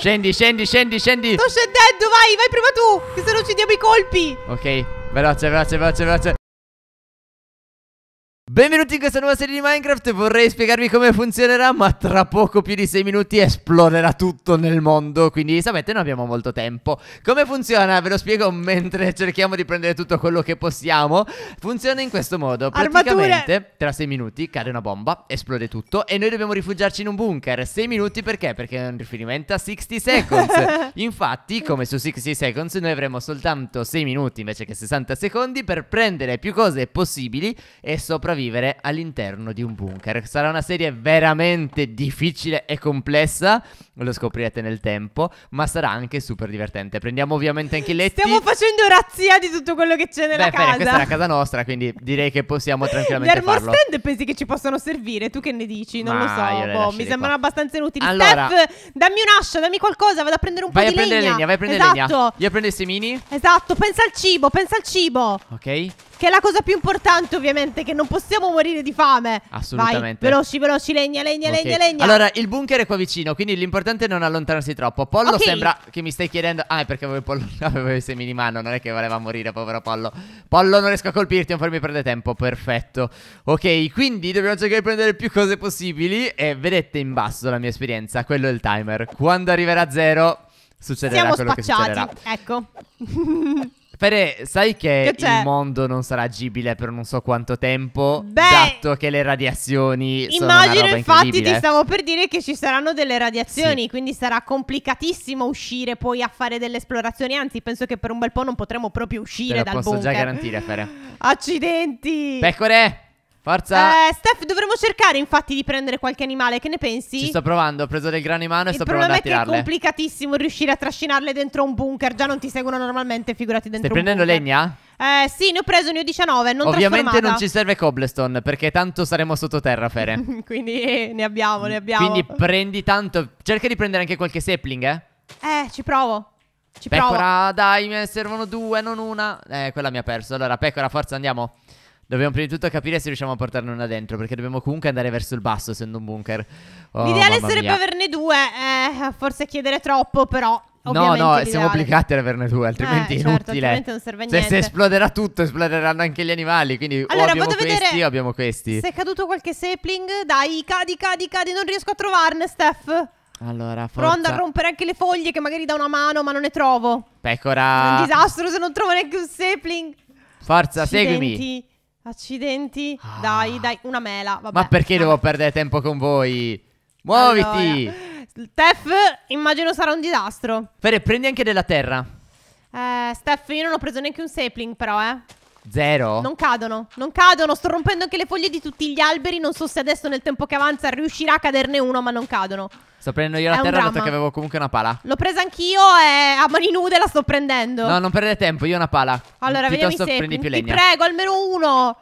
Scendi, scendi, scendi, scendi. Sto scendendo, vai, vai prima tu. Che se non ci diamo i colpi. Ok, veloce, veloce, veloce, veloce. Benvenuti in questa nuova serie di Minecraft, vorrei spiegarvi come funzionerà ma tra poco più di 6 minuti esploderà tutto nel mondo quindi sapete non abbiamo molto tempo Come funziona? Ve lo spiego mentre cerchiamo di prendere tutto quello che possiamo Funziona in questo modo, praticamente Armature. tra 6 minuti cade una bomba, esplode tutto e noi dobbiamo rifugiarci in un bunker 6 minuti perché? Perché è un riferimento a 60 seconds Infatti come su 60 seconds noi avremo soltanto 6 minuti invece che 60 secondi per prendere più cose possibili e sopravvivere sopravvivere all'interno di un bunker. Sarà una serie veramente difficile e complessa, lo scoprirete nel tempo, ma sarà anche super divertente. Prendiamo ovviamente anche i letti. Stiamo facendo razzia di tutto quello che c'è nella Beh, casa. Beh, questa è la casa nostra, quindi direi che possiamo eh, tranquillamente Gli farlo. Gli stand pensi che ci possano servire? Tu che ne dici? Non ma lo so, boh, mi sembrano abbastanza inutili. Allora, Steph, dammi un'ascia, dammi qualcosa, vado a prendere un po' di legna. Vai a prendere legna, vai a prendere esatto. legna. Io prendo i semini. Esatto, pensa al cibo, pensa al cibo. Ok. Che è la cosa più importante, ovviamente, che non possiamo morire di fame. Assolutamente. Vai, veloci, veloci, legna, legna, okay. legna, legna. Allora, il bunker è qua vicino, quindi l'importante è non allontanarsi troppo. Pollo okay. sembra che mi stai chiedendo. Ah, è perché avevo, il pollo... avevo i semi in mano, non è che voleva morire, povero Pollo. Pollo, non riesco a colpirti, non farmi perdere tempo. Perfetto. Ok, quindi dobbiamo cercare di prendere più cose possibili. E vedete in basso la mia esperienza, quello è il timer. Quando arriverà a zero, succederà Siamo quello spacciati. che succederà. Ecco. Fede, sai che, che il mondo non sarà agibile per non so quanto tempo, Beh, dato che le radiazioni immagino infatti ti stavo per dire che ci saranno delle radiazioni, sì. quindi sarà complicatissimo uscire poi a fare delle esplorazioni, anzi penso che per un bel po' non potremo proprio uscire Te lo dal posso bunker. posso già garantire, Fede. Accidenti! Pecore! Forza! Eh, Steph, dovremmo cercare infatti di prendere qualche animale, che ne pensi? Ci sto provando, ho preso del grano in mano e il sto provando a tirarle. Il problema è che è complicatissimo riuscire a trascinarle dentro un bunker, già non ti seguono normalmente, figurati dentro Stai un bunker. Stai prendendo legna? Eh, sì, ne ho preso, ne ho 19, non Ovviamente non ci serve cobblestone, perché tanto saremo sottoterra, Fere. Quindi eh, ne abbiamo, ne abbiamo. Quindi prendi tanto, cerca di prendere anche qualche sapling, eh? Eh, ci provo. Ci pecora, provo. dai, me ne servono due, non una. Eh, quella mi ha perso. Allora, pecora, forza, andiamo. Dobbiamo prima di tutto capire se riusciamo a portarne una dentro, perché dobbiamo comunque andare verso il basso, essendo un bunker. Oh, L'ideale sarebbe mia. averne due, eh, forse chiedere troppo, però. No, no, siamo obbligati ad averne due, eh, altrimenti è eh, certo, inutile. Altrimenti non serve a niente. Cioè, se esploderà tutto, esploderanno anche gli animali. Quindi allora, o abbiamo questi o abbiamo questi. Se è caduto qualche sapling, dai, cadi, cadi, cadi. Non riesco a trovarne, Steph. Allora, forza. Pronto a rompere anche le foglie che magari da una mano, ma non ne trovo. Pecora. È un disastro se non trovo neanche un sapling. Forza, Accidenti. seguimi. Accidenti. Ah. Dai, dai, una mela. Vabbè. Ma perché devo perdere tempo con voi? Muoviti! Allora. Steph, immagino sarà un disastro. Fede, prendi anche della terra. Eh, Steph, io non ho preso neanche un sapling, però, eh. Zero? Non cadono, non cadono. Sto rompendo anche le foglie di tutti gli alberi. Non so se adesso nel tempo che avanza riuscirà a caderne uno, ma non cadono. Sto prendendo io la è terra dato che avevo comunque una pala. L'ho presa anch'io e a mani nude la sto prendendo. No, non perdere tempo, io ho una pala. Allora, Piuttosto vediamo se... Ti legna. prego, almeno uno.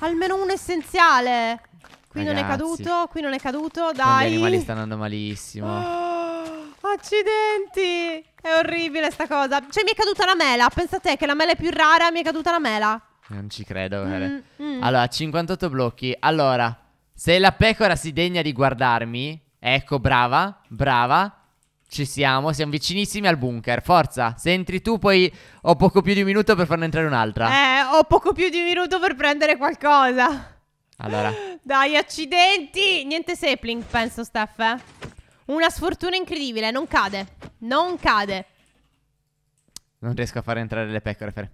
Almeno uno essenziale. Qui Ragazzi. non è caduto, qui non è caduto, dai. Gli animali stanno andando malissimo. Oh. Accidenti! È orribile sta cosa. Cioè, mi è caduta la mela. Pensate che la mela è più rara, mi è caduta la mela. Non ci credo. Mm, mm. Allora, 58 blocchi. Allora, se la pecora si degna di guardarmi, ecco, brava, brava. Ci siamo, siamo vicinissimi al bunker. Forza, se entri tu, poi ho poco più di un minuto per farne entrare un'altra. Eh, ho poco più di un minuto per prendere qualcosa. Allora. Dai, accidenti! Niente sapling, penso, Steph. Eh? Una sfortuna incredibile, non cade. Non cade. Non riesco a far entrare le pecore, Fer.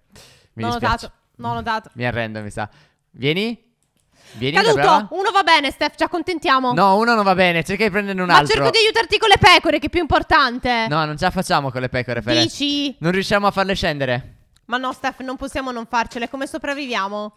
Mi non ho notato, non ho notato. Mi arrendo, mi sa. Vieni. Vieni, Caduto! Uno va bene, Steph, ci accontentiamo. No, uno non va bene, cerca di prendere un Ma altro. Ma cerco di aiutarti con le pecore, che è più importante. No, non ce la facciamo con le pecore, Fer. Dici? Non riusciamo a farle scendere. Ma no, Steph, non possiamo non farcele. Come sopravviviamo?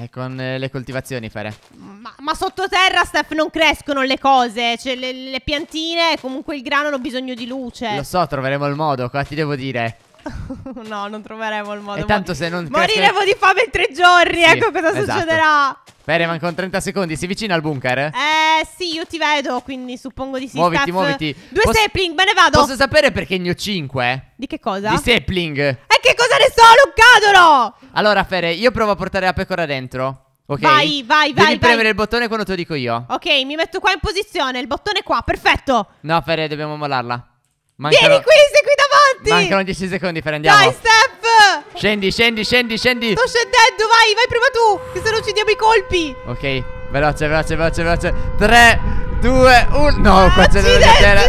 Eh, con eh, le coltivazioni, Fere. Ma, ma, sottoterra, Steph, non crescono le cose. Cioè, le, le piantine comunque il grano hanno bisogno di luce. Lo so, troveremo il modo, qua ti devo dire. no, non troveremo il modo. E tanto ma... se non cresce... Moriremo di fame in tre giorni, sì, ecco cosa esatto. succederà. Bereman con 30 secondi, si avvicina al bunker? Eh sì, io ti vedo, quindi suppongo di sì Muoviti, staff. muoviti Due Pos sapling, me ne vado Posso sapere perché ne ho 5? Di che cosa? Di sapling E eh, che cosa ne so, non cadono! Allora Fere, io provo a portare la pecora dentro Ok? Vai, vai, vai Devi vai. premere il bottone quando te lo dico io Ok, mi metto qua in posizione, il bottone qua, perfetto No Fere, dobbiamo mollarla Mancano... Vieni qui, sei qui davanti Mancano 10 secondi, Fere, andiamo Dai, Steph Scendi, scendi, scendi, scendi. Sto scendendo, vai, vai prima tu. Che se no ci diamo i colpi. Ok, veloce, veloce, veloce, veloce. 3, 2, 1. No, qua c'è la terra.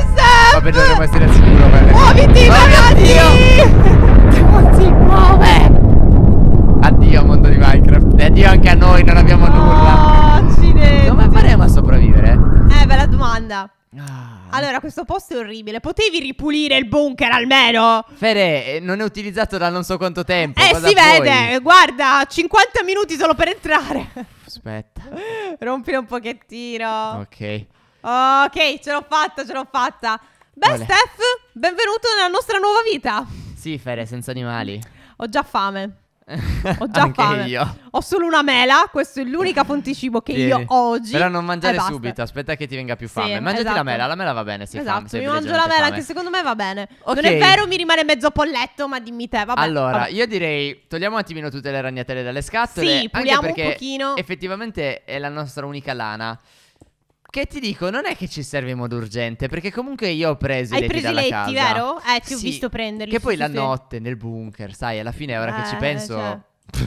Vabbè, dovremmo essere sicuro. Bene. Muoviti, ragazzi. Non si muove. Addio, mondo di Minecraft. E addio anche a noi, non abbiamo no, nulla. Accidenti. Come faremo a sopravvivere? Eh, bella domanda. Allora, questo posto è orribile. Potevi ripulire il bunker almeno? Fede, eh, non è utilizzato da non so quanto tempo. Eh, si puoi? vede. Guarda, 50 minuti solo per entrare. Aspetta. Rompilo un pochettino. Ok. Ok, ce l'ho fatta, ce l'ho fatta. Beh, Steph, benvenuto nella nostra nuova vita. Sì, Fede, senza animali. Ho già fame. Ho già Anche fame. io. Ho solo una mela, questa è l'unica cibo che Tieni. io ho oggi. Però non mangiare subito, aspetta che ti venga più fame. Sì, Mangiati esatto. la mela, la mela va bene, sì, esatto. fame, mi mangio la mela fame. che secondo me va bene. Okay. Non è vero, mi rimane mezzo polletto, ma dimmi te, va bene. Allora, vabbè. io direi togliamo un attimino tutte le ragnatele dalle scatole, sì, puliamo anche perché un pochino. effettivamente è la nostra unica lana. Che ti dico, non è che ci serve in modo urgente, perché comunque io ho preso i letti dalla letti, casa. Hai preso i letti, vero? Eh, ti ho visto prenderli. Che poi la notte nel bunker, sai, alla fine ora eh, che ci ah, penso... Cioè.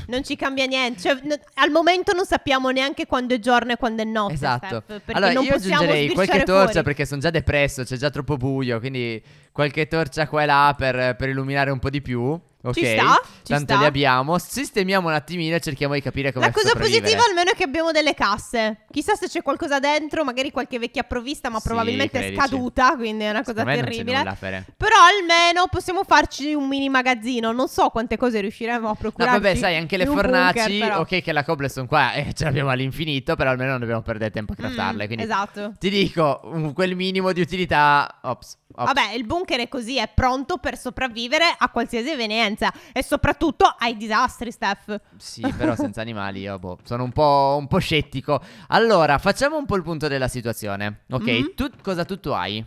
Non ci cambia niente, cioè, no, al momento non sappiamo neanche quando è giorno e quando è notte. Esatto. Steph, allora io aggiungerei qualche torcia fuori. perché sono già depresso, c'è già troppo buio, quindi qualche torcia qua e là per, per illuminare un po' di più. Ok, ci sta, ci tanto sta. li abbiamo. Sistemiamo un attimino e cerchiamo di capire come La cosa positiva almeno è che abbiamo delle casse. Chissà se c'è qualcosa dentro, magari qualche vecchia provvista, ma sì, probabilmente credici. è scaduta, quindi è una cosa Secondo terribile. Nulla, Però almeno possiamo farci un mini magazzino. Non so quante cose riusciremo a procurare. No, vabbè, sai, anche le fornaci, bunker, ok, che la cobblestone qua eh, ce l'abbiamo all'infinito, però almeno non dobbiamo perdere tempo a mm, craftarle. Mm, esatto. Ti dico, quel minimo di utilità. Ops. Ah. Vabbè, il bunker è così, è pronto per sopravvivere a qualsiasi evenienza e soprattutto ai disastri, Steph. Sì, però senza animali io boh, sono un po', un po', scettico. Allora, facciamo un po' il punto della situazione. Ok, mm-hmm. tu, cosa tu, hai?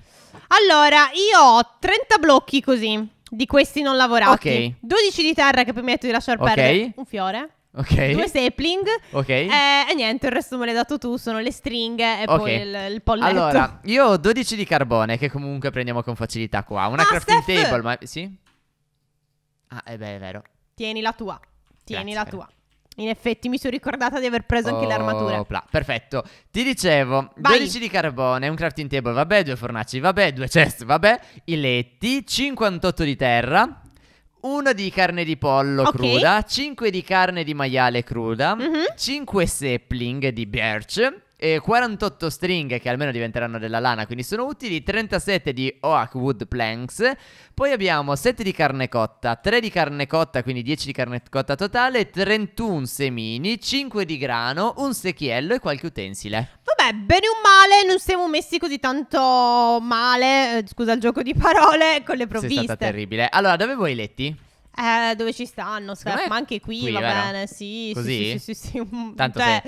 Allora, io ho 30 blocchi così, di questi non lavorati. Ok. 12 di terra che permetto di lasciare okay. perdere. Un fiore. Ok. Due sapling. Ok. Eh, e niente, il resto me l'hai dato tu, sono le stringhe e okay. poi il, il, polletto. Allora, io ho 12 di carbone che comunque prendiamo con facilità qua. Una ah, crafting Steph. table, ma sì? Ah, eh beh, è vero. Tieni la tua. Tieni Grazie, la tua. In effetti mi sono ricordata di aver preso anche le armature. Pla. Perfetto. Ti dicevo, Vai. 12 di carbone, un crafting table, vabbè, due fornaci, vabbè, due chest, vabbè, i letti, 58 di terra, 1 di carne di pollo okay. cruda, 5 di carne di maiale cruda, mm-hmm. 5 sapling di birch, 48 stringhe che almeno diventeranno della lana, quindi sono utili, 37 di oak wood planks, poi abbiamo 7 di carne cotta, 3 di carne cotta, quindi 10 di carne cotta totale, 31 semini, 5 di grano, un secchiello e qualche utensile bene o male, non siamo messi così tanto male, eh, scusa il gioco di parole, con le provviste. provviste. stata terribile. Allora, dove vuoi i letti? Eh, dove ci stanno, Secondo ma anche qui, qui, va vero? bene, sì, sì, Così? sì, sì, sì, sì, mm, Tanto cioè,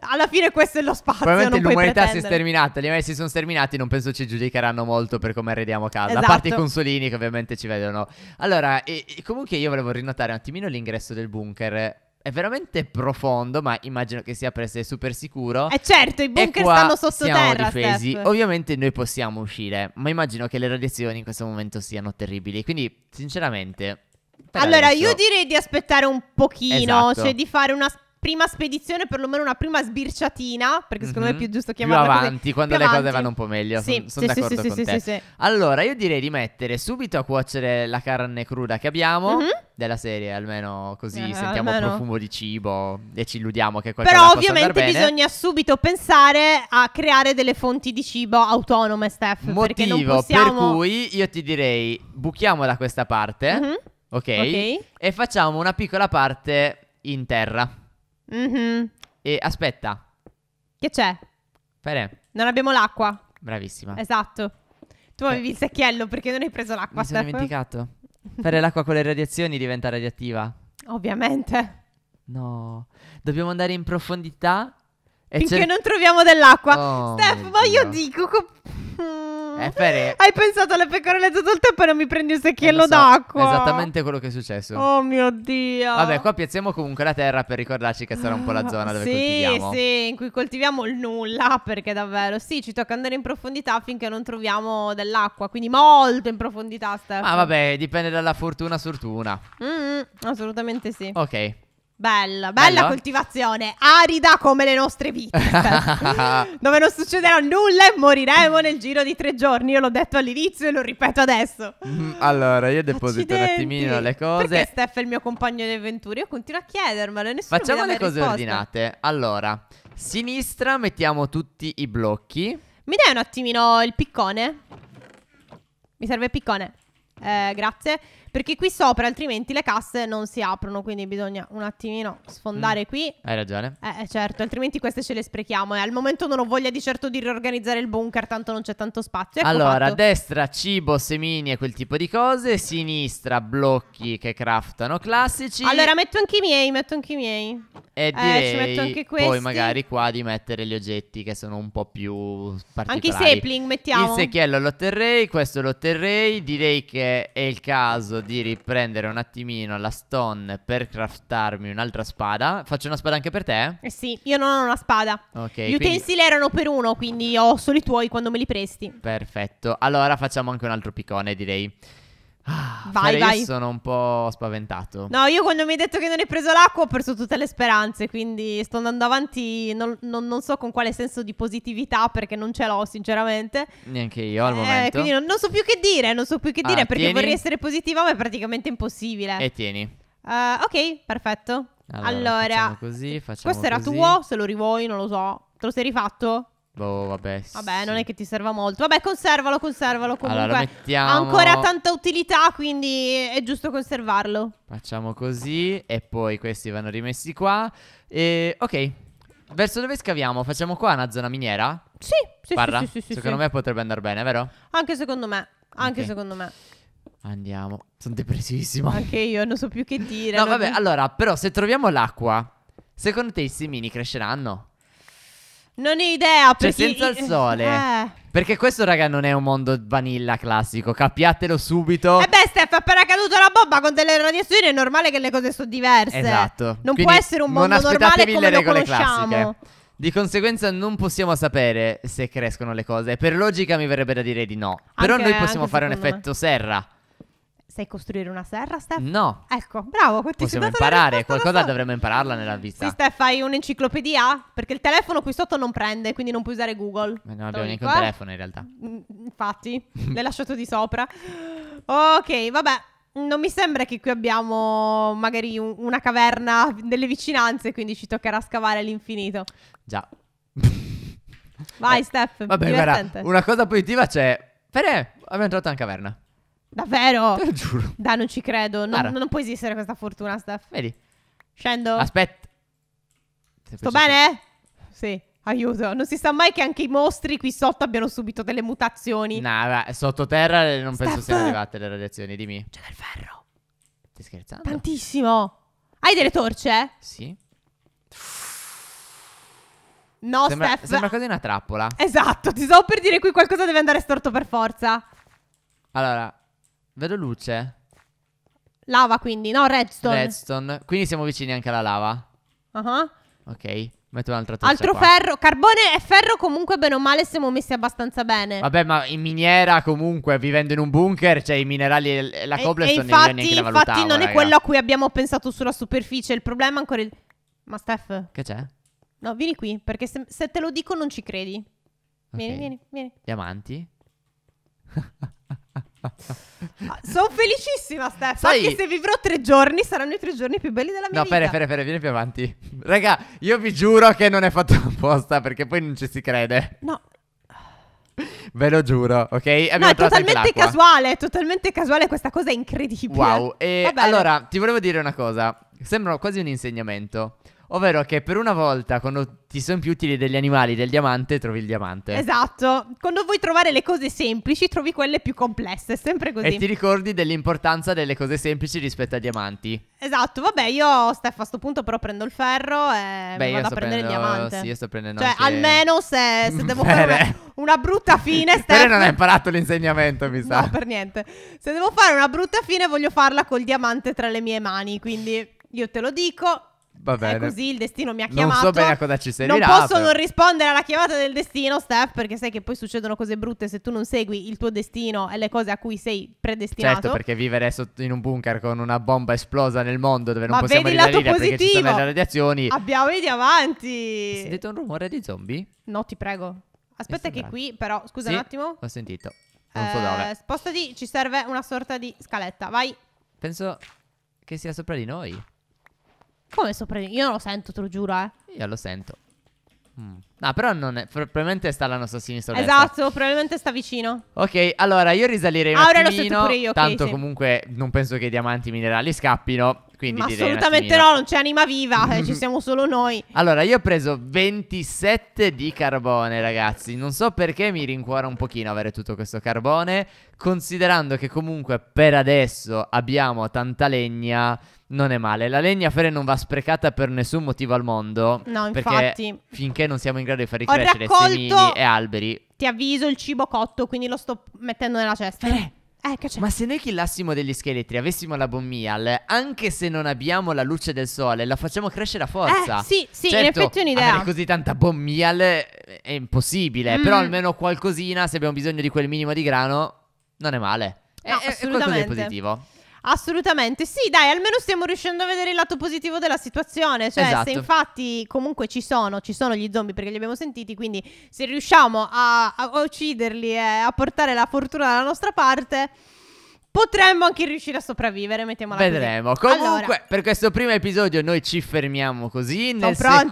alla fine questo è lo spazio, Probabilmente non puoi l'umanità si è sterminata, gli animali si sono sterminati, non penso ci giudicheranno molto per come arrediamo a casa, a parte i esatto. consolini che ovviamente ci vedono. Allora, e- e comunque io volevo rinotare un attimino l'ingresso del bunker è veramente profondo, ma immagino che sia per essere super sicuro. E eh certo, i bunker stanno sottoterra. Siamo difesi. Steph. Ovviamente noi possiamo uscire, ma immagino che le radiazioni in questo momento siano terribili. Quindi, sinceramente. Allora, adesso... io direi di aspettare un pochino, esatto. cioè di fare una prima spedizione, perlomeno una prima sbirciatina, perché secondo mm-hmm. me è mhm. più giusto chiamarla più avanti, così. quando più le avanti. cose vanno un po' meglio. Sì, sono son sì, d'accordo sì, con sì, te. Sì, allora, io direi di mettere subito a cuocere la carne cruda che abbiamo mm-hmm. della serie, almeno così eh, sentiamo almeno. profumo di cibo e ci illudiamo che qualcosa Però ovviamente bisogna subito pensare a creare delle fonti di cibo autonome, Steph, Motivo possiamo... per cui io ti direi buchiamo da questa parte, mm-hmm. okay, ok? E facciamo una piccola parte in terra. Mm-hmm. E aspetta. Che c'è? Pere. Non abbiamo l'acqua. Bravissima. Esatto. Tu Beh. avevi il secchiello perché non hai preso l'acqua. Mi sono dimenticato. Fare l'acqua con le radiazioni diventa radioattiva. Ovviamente. No. Dobbiamo andare in profondità. E Finché cer- non troviamo dell'acqua. Oh, Steph, ma Dio. io dico... Eh, Fere... Hai pensato alle pecorella tutto il tempo e non mi prendi un secchiello eh, so, d'acqua. Esattamente quello che è successo. Oh mio Dio. Vabbè, qua piazziamo comunque la terra per ricordarci che sarà un po' la ah, zona dove sì, coltiviamo. Sì, sì, in cui coltiviamo il nulla perché davvero, sì, ci tocca andare in profondità finché non troviamo dell'acqua, quindi molto in profondità, Steph. Ah, vabbè, dipende dalla fortuna, sfortuna. Mm, mm assolutamente sì. Ok. Bella, bella Bello? coltivazione, arida come le nostre vite, dove non succederà nulla e moriremo nel giro di tre giorni. Io l'ho detto all'inizio e lo ripeto adesso. Mm, allora, io deposito Accidenti. un attimino le cose. Perché Steph è il mio compagno di avventure? Io continuo a chiedermelo e nessuno Facciamo le cose risposta. ordinate. Allora, sinistra mettiamo tutti i blocchi. Mi dai un attimino il piccone? Mi serve il piccone. Eh, grazie. Perché qui sopra altrimenti le casse non si aprono, quindi bisogna un attimino sfondare mm. qui. Hai ragione. Eh, eh certo, altrimenti queste ce le sprechiamo. E eh. al momento non ho voglia di certo di riorganizzare il bunker, tanto non c'è tanto spazio. Ecco allora, fatto. a destra cibo, semini e quel tipo di cose, sinistra blocchi che craftano classici. Allora metto anche i miei, metto anche i miei. E direi eh, ci metto anche questi. poi magari qua di mettere gli oggetti che sono un po' più particolari. Anche i sapling mettiamo. Il secchiello lo terrei, questo lo otterrei direi che è il caso di riprendere un attimino la stone per craftarmi un'altra spada. Faccio una spada anche per te? Eh sì, io non ho una spada. Ok. Gli quindi... utensili erano per uno, quindi ho solo i tuoi quando me li presti. Perfetto. Allora facciamo anche un altro piccone, direi. Ah, vai, Io sono un po' spaventato. No, io quando mi hai detto che non hai preso l'acqua ho perso tutte le speranze, quindi sto andando avanti, non, non, non so con quale senso di positività perché non ce l'ho sinceramente. Neanche io al eh, momento. Quindi non, non, so più che dire, non so più che ah, dire ah, perché tieni. vorrei essere positiva ma è praticamente impossibile. E tieni. Uh, ok, perfetto. Allora, allora facciamo così, facciamo questo così. era tuo, se lo rivuoi, non lo so. Te lo sei rifatto? Boh, vabbè. Sì. Vabbè, non è che ti serva molto. Vabbè, conservalo, conservalo comunque. Allora, mettiamo... Ha ancora tanta utilità, quindi è giusto conservarlo. Facciamo così e poi questi vanno rimessi qua. E, ok. Verso dove scaviamo? Facciamo qua una zona miniera? Sì, sì, Parra? sì, sì, sì Secondo sì. me potrebbe andare bene, vero? Anche secondo me. Anche okay. secondo me. Andiamo. Sono depressissimo. Anche io non so più che dire. No, vabbè, che... allora, però se troviamo l'acqua, secondo te i semini cresceranno? Non ho idea, Cioè, perché... senza il sole. Eh. Perché questo, raga, non è un mondo vanilla classico, capiatelo subito. E eh beh, Steph, è appena caduta la bomba con delle radiazioni, è normale che le cose sono diverse. Esatto. Non Quindi può essere un mondo normale come le regole classiche. Di conseguenza non possiamo sapere se crescono le cose. Per logica mi verrebbe da dire di no. Però anche, noi possiamo fare un effetto me. serra. Sai costruire una serra, Steph? No. Ecco, bravo. Possiamo imparare, qualcosa dovremmo impararla nella vita. Sì, Steph, hai un'enciclopedia? Perché il telefono qui sotto non prende, quindi non puoi usare Google. Ma non abbiamo neanche un eh. telefono in realtà. Mm, infatti, l'hai lasciato di sopra. Ok, vabbè. Non mi sembra che qui abbiamo magari un- una caverna delle vicinanze, quindi ci toccherà scavare all'infinito. Già. Vai, eh, Steph. Vabbè, divertente. guarda, una cosa positiva c'è... Fede, abbiamo trovato una caverna. Davvero? Te lo giuro. Dai, non ci credo. Non, non può esistere questa fortuna, Steph. Vedi? Scendo. Aspetta. Sto bene? Sì. Aiuto, non si sa mai che anche i mostri qui sotto abbiano subito delle mutazioni. No, nah, sottoterra non Steph. penso siano arrivate le radiazioni, dimmi. C'è del ferro. Stai scherzando? Tantissimo. Hai delle torce? Sì. No, sembra, Steph. Sembra quasi una trappola. Esatto, ti so per dire qui qualcosa deve andare storto per forza. Allora, Vedo luce. Lava quindi, no? Redstone. Redstone. Quindi siamo vicini anche alla lava. Ah. Uh-huh. Ok. Metto un'altra torcia Altro qua. ferro Carbone e ferro comunque bene o male siamo messi abbastanza bene Vabbè ma in miniera comunque Vivendo in un bunker Cioè i minerali e la cobblestone E, e infatti, infatti non raga. è quello a cui abbiamo pensato sulla superficie Il problema è ancora il... Ma Steph Che c'è? No vieni qui Perché se, se, te lo dico non ci credi Vieni okay. vieni vieni Diamanti Ah, sono felicissima, Stefano. Sai... Anche se vivrò tre giorni, saranno i tre giorni più belli della mia no, vita. No, pere, pere, vieni più avanti. Raga, io vi giuro che non è fatto apposta perché poi non ci si crede. No. Ve lo giuro, ok? Abbiamo no, è totalmente eh. casuale, è totalmente casuale, questa cosa è incredibile. Wow, e allora, ti volevo dire una cosa. Sembra quasi un insegnamento. Ovvero che per una volta, quando ti sono più utili degli animali del diamante, trovi il diamante. Esatto. Quando vuoi trovare le cose semplici, trovi quelle più complesse. È sempre così. E ti ricordi dell'importanza delle cose semplici rispetto ai diamanti. Esatto. Vabbè, io, Steph, a questo punto però prendo il ferro e Beh, vado a prendere prendendo... il diamante. Sì, io sto prendendo Cioè, anche... almeno se, se devo fare una, una, brutta fine, Steph... Però non hai imparato l'insegnamento, mi sa. No, per niente. Se devo fare una brutta fine, voglio farla col diamante tra le mie mani, quindi... Io te lo dico, Va bene. È così il destino mi ha chiamato. Non so bene a cosa ci servirà. Non posso però. non rispondere alla chiamata del destino, Steph, perché sai che poi succedono cose brutte se tu non segui il tuo destino e le cose a cui sei predestinato. Certo, perché vivere sotto in un bunker con una bomba esplosa nel mondo dove non Ma possiamo risalire perché ci sono le radiazioni. Abbiamo i diamanti. Sentite un rumore di zombie? No, ti prego. Aspetta che qui però, scusa sì, un attimo. Ho sentito. Non eh, so dove. Eh, spostati, ci serve una sorta di scaletta. Vai. Penso che sia sopra di noi. Come sopravvive? Io non lo sento, te lo giuro, eh. Io lo sento. Mm. No, però non è. Probabilmente sta alla nostra sinistra. Esatto, probabilmente sta vicino. Ok, allora io risalirei un Ora attimino. Ora io, okay, Tanto sì. comunque non penso che i diamanti minerali scappino. Quindi Ma assolutamente no, non c'è anima viva, eh, ci siamo solo noi. Allora, io ho preso 27 di carbone, ragazzi. Non so perché mi rincuora un pochino avere tutto questo carbone, considerando che comunque per adesso abbiamo tanta legna non è male. La legna ferre non va sprecata per nessun motivo al mondo. No, infatti. Finché non siamo in grado di far ricrescere semini e alberi. Ti avviso il cibo cotto, quindi lo sto mettendo nella cesta. Fere. Eh, che c'è? Ma se noi killassimo degli scheletri, avessimo la bommial, anche se non abbiamo la luce del sole, la facciamo crescere a forza. Eh, sì, sì, certo, in effetti è un'idea. Avere così tanta bommial è impossibile, mm. però almeno qualcosina, se abbiamo bisogno di quel minimo di grano, non è male. No, è, assolutamente. è qualcosa di positivo. Assolutamente, sì, dai, almeno stiamo riuscendo a vedere il lato positivo della situazione. Cioè, esatto. se infatti comunque ci sono, ci sono gli zombie perché li abbiamo sentiti, quindi se riusciamo a, a ucciderli e a portare la fortuna dalla nostra parte. Potremmo anche riuscire a sopravvivere, mettiamola Vedremo. Comunque, allora. per questo primo episodio noi ci fermiamo così. Sono Nel pronta.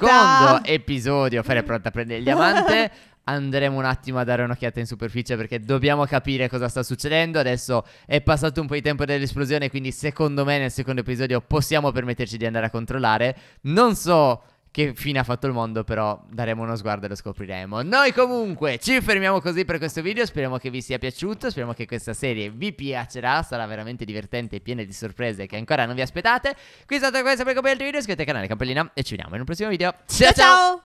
secondo episodio, Fere è pronta a prendere il diamante. andremo un attimo a dare un'occhiata in superficie perché dobbiamo capire cosa sta succedendo. Adesso è passato un po' di tempo dell'esplosione, quindi secondo me nel secondo episodio possiamo permetterci di andare a controllare. Non so che fine ha fatto il mondo, però daremo uno sguardo e lo scopriremo. Noi comunque ci fermiamo così per questo video, speriamo che vi sia piaciuto, speriamo che questa serie vi piacerà, sarà veramente divertente e piena di sorprese che ancora non vi aspettate. Qui è stato questo per il video, iscrivetevi al canale, campanellina e ci vediamo in un prossimo video. ciao! ciao! ciao!